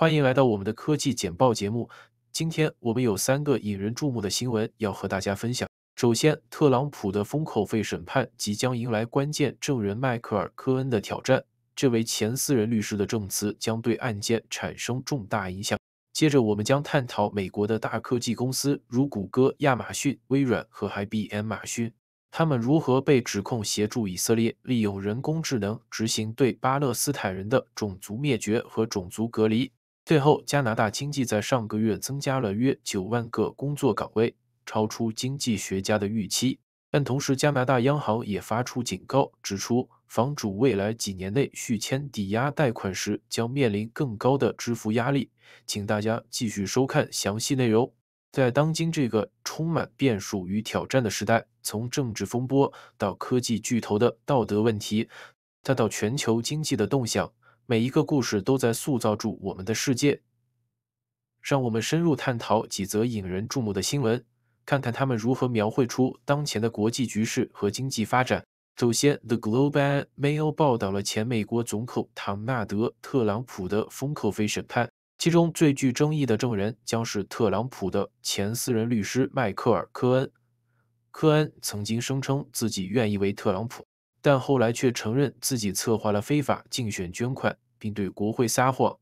欢迎来到我们的科技简报节目。今天我们有三个引人注目的新闻要和大家分享。首先，特朗普的封口费审判即将迎来关键证人迈克尔·科恩的挑战，这位前私人律师的证词将对案件产生重大影响。接着，我们将探讨美国的大科技公司，如谷歌、亚马逊、微软和 IBM、马逊，他们如何被指控协助以色列利用人工智能执行对巴勒斯坦人的种族灭绝和种族隔离。最后，加拿大经济在上个月增加了约九万个工作岗位，超出经济学家的预期。但同时，加拿大央行也发出警告，指出房主未来几年内续签抵押贷款时将面临更高的支付压力。请大家继续收看详细内容。在当今这个充满变数与挑战的时代，从政治风波到科技巨头的道德问题，再到全球经济的动向。每一个故事都在塑造住我们的世界，让我们深入探讨几则引人注目的新闻，看看他们如何描绘出当前的国际局势和经济发展。首先，《The Global Mail》报道了前美国总统唐纳德·特朗普的封口费审判，其中最具争议的证人将是特朗普的前私人律师迈克尔·科恩。科恩曾经声称自己愿意为特朗普。但后来却承认自己策划了非法竞选捐款，并对国会撒谎。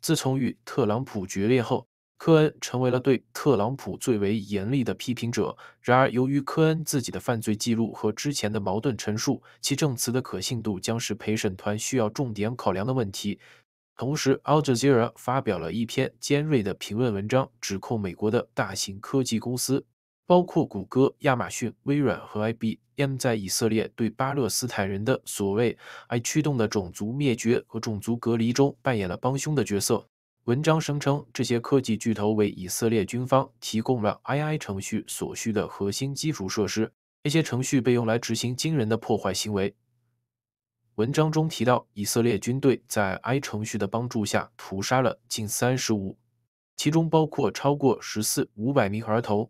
自从与特朗普决裂后，科恩成为了对特朗普最为严厉的批评者。然而，由于科恩自己的犯罪记录和之前的矛盾陈述，其证词的可信度将是陪审团需要重点考量的问题。同时，《Al Jazeera》发表了一篇尖锐的评论文章，指控美国的大型科技公司。包括谷歌、亚马逊、微软和 IBM 在以色列对巴勒斯坦人的所谓爱 i 驱动的种族灭绝和种族隔离”中扮演了帮凶的角色。文章声称，这些科技巨头为以色列军方提供了 AI 程序所需的核心基础设施，这些程序被用来执行惊人的破坏行为。文章中提到，以色列军队在 AI 程序的帮助下屠杀了近三十五，其中包括超过十四五百名儿童。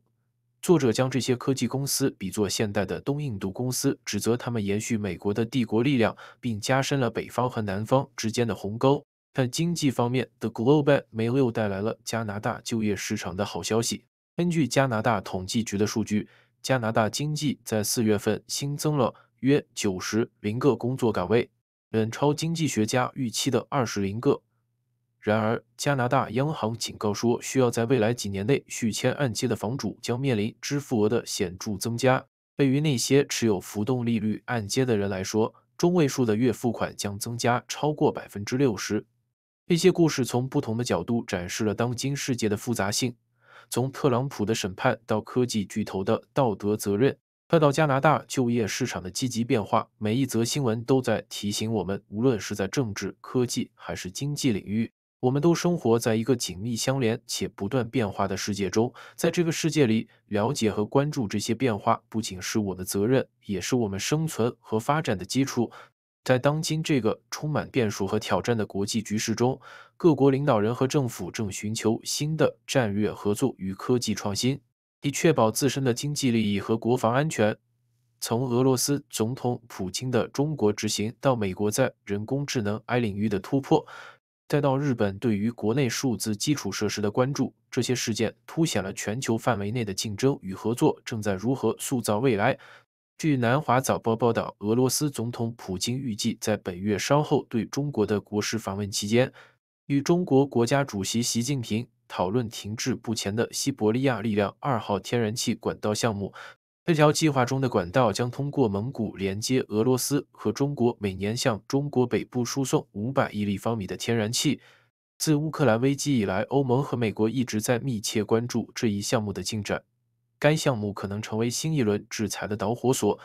作者将这些科技公司比作现代的东印度公司，指责他们延续美国的帝国力量，并加深了北方和南方之间的鸿沟。但经济方面，《The Globe a 有 Mail》带来了加拿大就业市场的好消息。根据加拿大统计局的数据，加拿大经济在四月份新增了约九十零个工作岗位，远超经济学家预期的二十零个。然而，加拿大央行警告说，需要在未来几年内续签按揭的房主将面临支付额的显著增加。对于那些持有浮动利率按揭的人来说，中位数的月付款将增加超过百分之六十。这些故事从不同的角度展示了当今世界的复杂性：从特朗普的审判到科技巨头的道德责任，再到加拿大就业市场的积极变化。每一则新闻都在提醒我们，无论是在政治、科技还是经济领域。我们都生活在一个紧密相连且不断变化的世界中，在这个世界里，了解和关注这些变化不仅是我的责任，也是我们生存和发展的基础。在当今这个充满变数和挑战的国际局势中，各国领导人和政府正寻求新的战略合作与科技创新，以确保自身的经济利益和国防安全。从俄罗斯总统普京的中国之行到美国在人工智能 AI 领域的突破。再到日本对于国内数字基础设施的关注，这些事件凸显了全球范围内的竞争与合作正在如何塑造未来。据《南华早报》报道，俄罗斯总统普京预计在本月稍后对中国的国事访问期间，与中国国家主席习近平讨论停滞不前的西伯利亚力量二号天然气管道项目。这条计划中的管道将通过蒙古连接俄罗斯和中国，每年向中国北部输送五百亿立方米的天然气。自乌克兰危机以来，欧盟和美国一直在密切关注这一项目的进展。该项目可能成为新一轮制裁的导火索。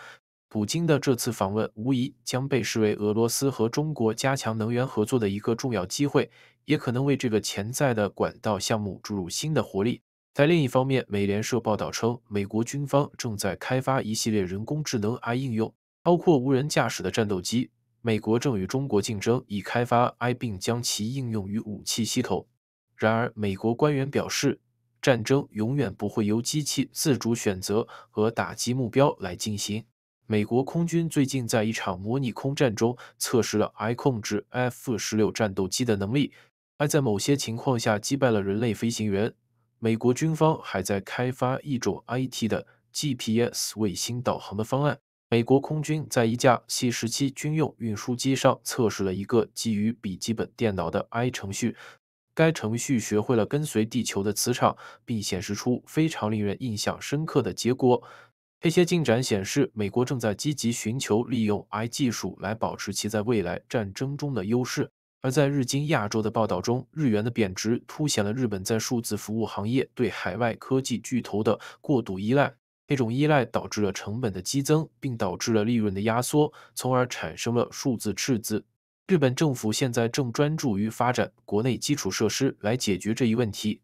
普京的这次访问无疑将被视为俄罗斯和中国加强能源合作的一个重要机会，也可能为这个潜在的管道项目注入新的活力。在另一方面，美联社报道称，美国军方正在开发一系列人工智能 AI 应用，包括无人驾驶的战斗机。美国正与中国竞争，以开发 AI 并将其应用于武器系统。然而，美国官员表示，战争永远不会由机器自主选择和打击目标来进行。美国空军最近在一场模拟空战中测试了 AI 控制 F 十六战斗机的能力，AI 在某些情况下击败了人类飞行员。美国军方还在开发一种 IT 的 GPS 卫星导航的方案。美国空军在一架 C-17 军用运输机上测试了一个基于笔记本电脑的 I 程序，该程序学会了跟随地球的磁场，并显示出非常令人印象深刻的结果。这些进展显示，美国正在积极寻求利用 I 技术来保持其在未来战争中的优势。而在日经亚洲的报道中，日元的贬值凸显了日本在数字服务行业对海外科技巨头的过度依赖。这种依赖导致了成本的激增，并导致了利润的压缩，从而产生了数字赤字。日本政府现在正专注于发展国内基础设施来解决这一问题。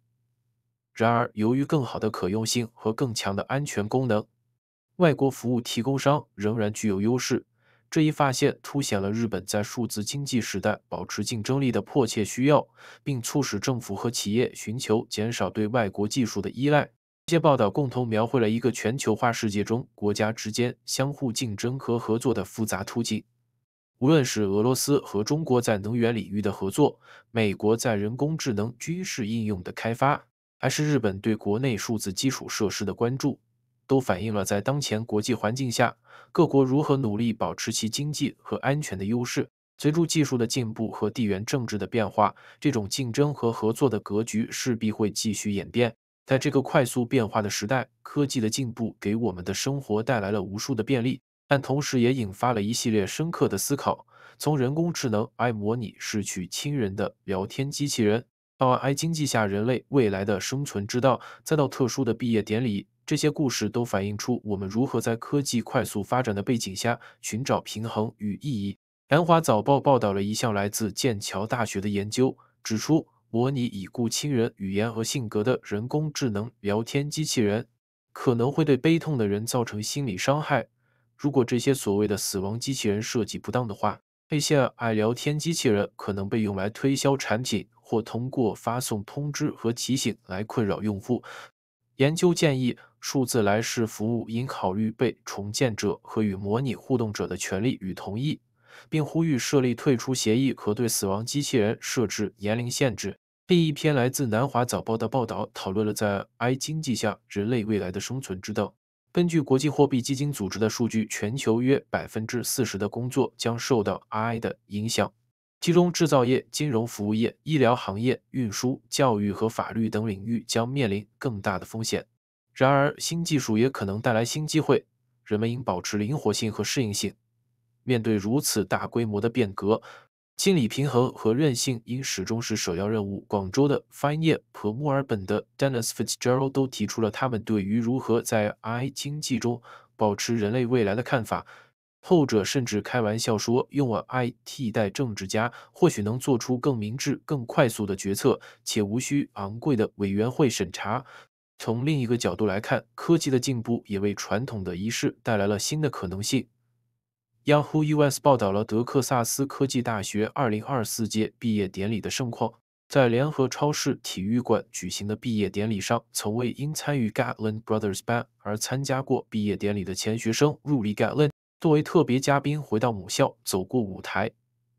然而，由于更好的可用性和更强的安全功能，外国服务提供商仍然具有优势。这一发现凸显了日本在数字经济时代保持竞争力的迫切需要，并促使政府和企业寻求减少对外国技术的依赖。这些报道共同描绘了一个全球化世界中国家之间相互竞争和合作的复杂图径。无论是俄罗斯和中国在能源领域的合作，美国在人工智能军事应用的开发，还是日本对国内数字基础设施的关注。都反映了在当前国际环境下，各国如何努力保持其经济和安全的优势。随着技术的进步和地缘政治的变化，这种竞争和合作的格局势必会继续演变。在这个快速变化的时代，科技的进步给我们的生活带来了无数的便利，但同时也引发了一系列深刻的思考。从人工智能 AI 模拟失去亲人的聊天机器人，AI 经济下人类未来的生存之道，再到特殊的毕业典礼。这些故事都反映出我们如何在科技快速发展的背景下寻找平衡与意义。《南华早报》报道了一项来自剑桥大学的研究，指出模拟已故亲人语言和性格的人工智能聊天机器人可能会对悲痛的人造成心理伤害。如果这些所谓的“死亡机器人”设计不当的话，这些爱聊天机器人可能被用来推销产品，或通过发送通知和提醒来困扰用户。研究建议。数字来世服务应考虑被重建者和与模拟互动者的权利与同意，并呼吁设立退出协议和对死亡机器人设置年龄限制。另一篇来自南华早报的报道讨论了在 I 经济下人类未来的生存之道。根据国际货币基金组织的数据，全球约百分之四十的工作将受到 I 的影响，其中制造业、金融服务业、医疗行业、运输、教育和法律等领域将面临更大的风险。然而，新技术也可能带来新机会，人们应保持灵活性和适应性。面对如此大规模的变革，心理平衡和韧性应始终是首要任务。广州的 Fine 范叶和墨尔本的 Denis Fitzgerald 都提出了他们对于如何在 AI 经济中保持人类未来的看法。后者甚至开玩笑说，用 AI 替代政治家，或许能做出更明智、更快速的决策，且无需昂贵的委员会审查。从另一个角度来看，科技的进步也为传统的仪式带来了新的可能性。Yahoo! u s 报道了德克萨斯科技大学2024届毕业典礼的盛况，在联合超市体育馆举行的毕业典礼上，曾为因参与 Gatlin Brothers Band 而参加过毕业典礼的钱学生 Gatlin 作为特别嘉宾回到母校，走过舞台。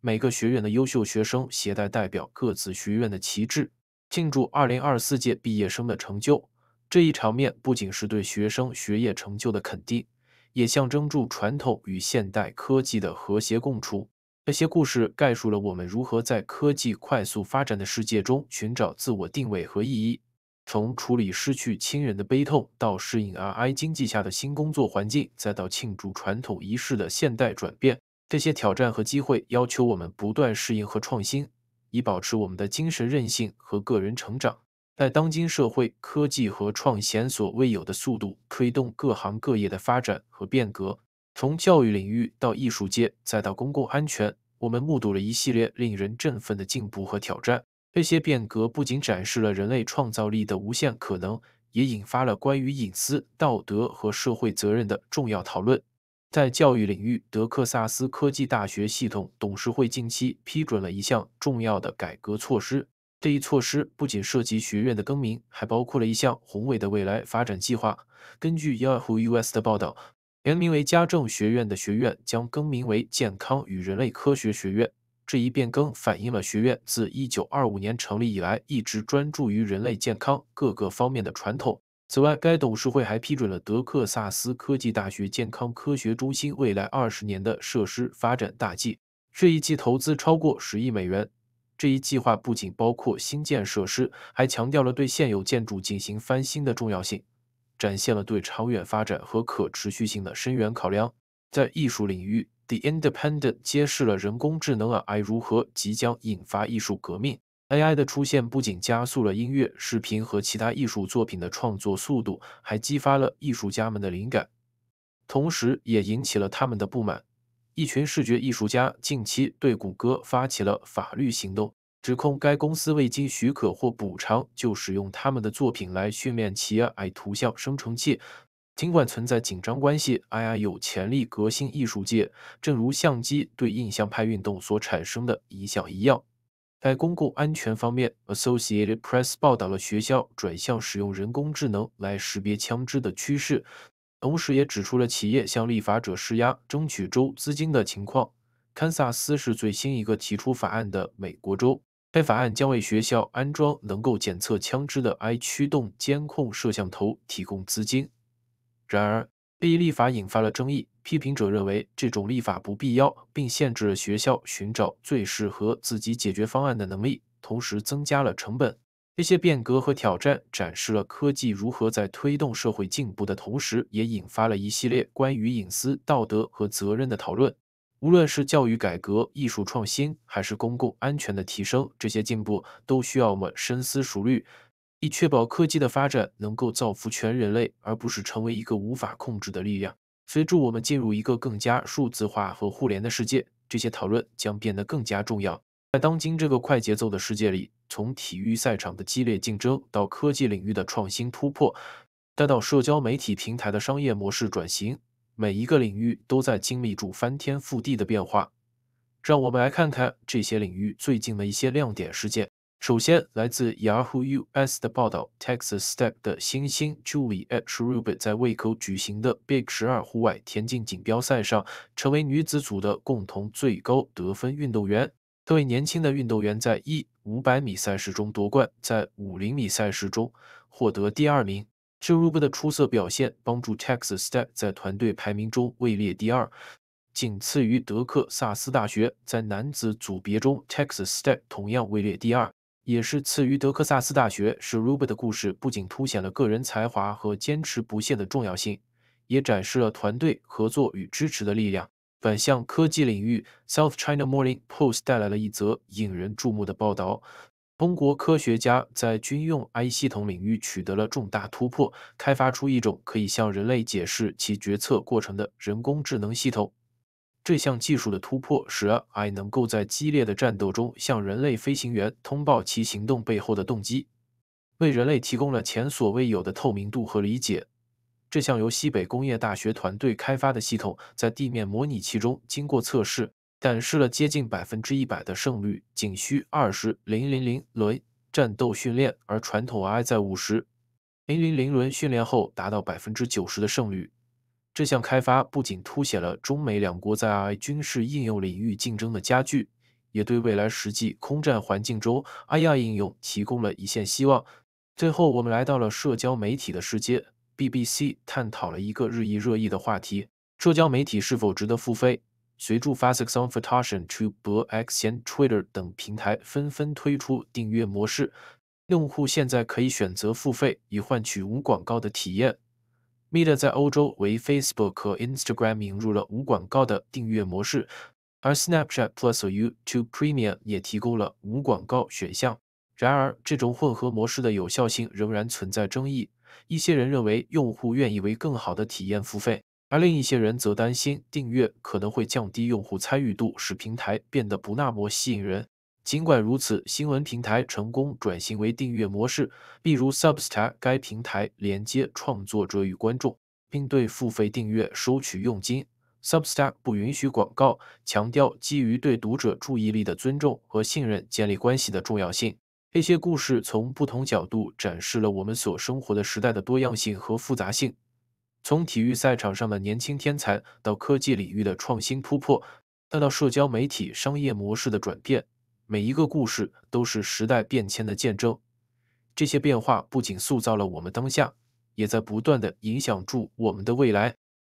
每个学院的优秀学生携带代表各自学院的旗帜，庆祝2024届毕业生的成就。这一场面不仅是对学生学业成就的肯定，也象征着传统与现代科技的和谐共处。这些故事概述了我们如何在科技快速发展的世界中寻找自我定位和意义。从处理失去亲人的悲痛，到适应 AI 经济下的新工作环境，再到庆祝传统仪式的现代转变，这些挑战和机会要求我们不断适应和创新，以保持我们的精神韧性和个人成长。在当今社会，科技和创新前所未有的速度推动各行各业的发展和变革。从教育领域到艺术界，再到公共安全，我们目睹了一系列令人振奋的进步和挑战。这些变革不仅展示了人类创造力的无限可能，也引发了关于隐私、道德和社会责任的重要讨论。在教育领域，德克萨斯科技大学系统董事会近期批准了一项重要的改革措施。这一措施不仅涉及学院的更名，还包括了一项宏伟的未来发展计划。根据 Yahoo US 的报道，原名为家政学院的学院将更名为健康与人类科学学院。这一变更反映了学院自1925年成立以来一直专注于人类健康各个方面的传统。此外，该董事会还批准了德克萨斯科技大学健康科学中心未来二十年的设施发展大计，这一计投资超过十亿美元。这一计划不仅包括新建设施，还强调了对现有建筑进行翻新的重要性，展现了对长远发展和可持续性的深远考量。在艺术领域，《The Independent》揭示了人工智能 AI 如何即将引发艺术革命。AI 的出现不仅加速了音乐、视频和其他艺术作品的创作速度，还激发了艺术家们的灵感，同时也引起了他们的不满。一群视觉艺术家近期对谷歌发起了法律行动，指控该公司未经许可或补偿就使用他们的作品来训练其 AI 图像生成器。尽管存在紧张关系，AI 有潜力革新艺术界，正如相机对印象派运动所产生的影响一样。在公共安全方面，Associated Press 报道了学校转向使用人工智能来识别枪支的趋势。同时，也指出了企业向立法者施压、争取州资金的情况。堪萨斯是最新一个提出法案的美国州。该法案将为学校安装能够检测枪支的 i 驱动监控摄像头提供资金。然而，这一立法引发了争议，批评者认为这种立法不必要，并限制了学校寻找最适合自己解决方案的能力，同时增加了成本。这些变革和挑战展示了科技如何在推动社会进步的同时，也引发了一系列关于隐私、道德和责任的讨论。无论是教育改革、艺术创新，还是公共安全的提升，这些进步都需要我们深思熟虑，以确保科技的发展能够造福全人类，而不是成为一个无法控制的力量。随着我们进入一个更加数字化和互联的世界，这些讨论将变得更加重要。在当今这个快节奏的世界里，从体育赛场的激烈竞争，到科技领域的创新突破，再到社交媒体平台的商业模式转型，每一个领域都在经历住翻天覆地的变化。让我们来看看这些领域最近的一些亮点事件。首先，来自 Yahoo US 的报道，Texas s t e p 的新星 Julie s h r u b 在卫口举行的 Big 十二户外田径锦标赛上，成为女子组的共同最高得分运动员。这位年轻的运动员在一。500米赛事中夺冠，在5 0米赛事中获得第二名。这 r u b a 的出色表现帮助 Texas Tech 在团队排名中位列第二，仅次于德克萨斯大学。在男子组别中，Texas Tech 同样位列第二，也是次于德克萨斯大学。是 r u b y 的故事不仅凸显了个人才华和坚持不懈的重要性，也展示了团队合作与支持的力量。反向科技领域，《South China Morning Post》带来了一则引人注目的报道：中国科学家在军用 AI 系统领域取得了重大突破，开发出一种可以向人类解释其决策过程的人工智能系统。这项技术的突破使 AI 能够在激烈的战斗中向人类飞行员通报其行动背后的动机，为人类提供了前所未有的透明度和理解。这项由西北工业大学团队开发的系统，在地面模拟器中经过测试，展示了接近百分之一百的胜率，仅需二十零零零轮战斗训练，而传统 i 在五十零零零轮训练后达到百分之九十的胜率。这项开发不仅凸显了中美两国在 i 军事应用领域竞争的加剧，也对未来实际空战环境中 i i 应用提供了一线希望。最后，我们来到了社交媒体的世界。BBC 探讨了一个日益热议的话题：社交媒体是否值得付费？随着 Facebook、o n a u c h n t Twitter 等平台纷纷推出订阅模式，用户现在可以选择付费以换取无广告的体验。Meta 在欧洲为 Facebook 和 Instagram 引入了无广告的订阅模式，而 Snapchat Plus 和 YouTube Premium 也提供了无广告选项。然而，这种混合模式的有效性仍然存在争议。一些人认为用户愿意为更好的体验付费，而另一些人则担心订阅可能会降低用户参与度，使平台变得不那么吸引人。尽管如此，新闻平台成功转型为订阅模式，例如 Substack。该平台连接创作者与观众，并对付费订阅收取佣金。Substack 不允许广告，强调基于对读者注意力的尊重和信任建立关系的重要性。这些故事从不同角度展示了我们所生活的时代的多样性和复杂性。从体育赛场上的年轻天才，到科技领域的创新突破，再到社交媒体商业模式的转变，每一个故事都是时代变迁的见证。这些变化不仅塑造了我们当下，也在不断的影响住我们的未来。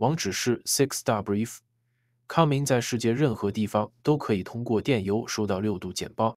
网址是 sixstarbrief.com，在世界任何地方都可以通过电邮收到六度简报。